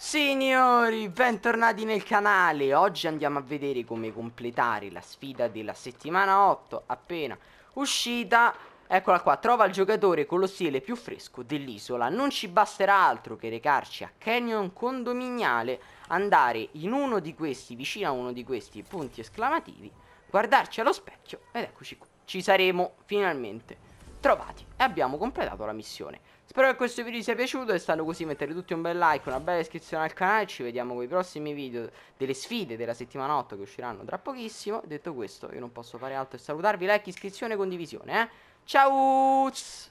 Signori, bentornati nel canale, oggi andiamo a vedere come completare la sfida della settimana 8 appena uscita Eccola qua, trova il giocatore con lo stile più fresco dell'isola Non ci basterà altro che recarci a Canyon Condominiale Andare in uno di questi, vicino a uno di questi punti esclamativi Guardarci allo specchio ed eccoci qua Ci saremo finalmente trovati e abbiamo completato la missione. Spero che questo video vi sia piaciuto, è stato così mettete tutti un bel like, una bella iscrizione al canale, ci vediamo con i prossimi video delle sfide della settimana 8 che usciranno tra pochissimo. Detto questo io non posso fare altro che salutarvi, like, iscrizione e condivisione. Eh? Ciao!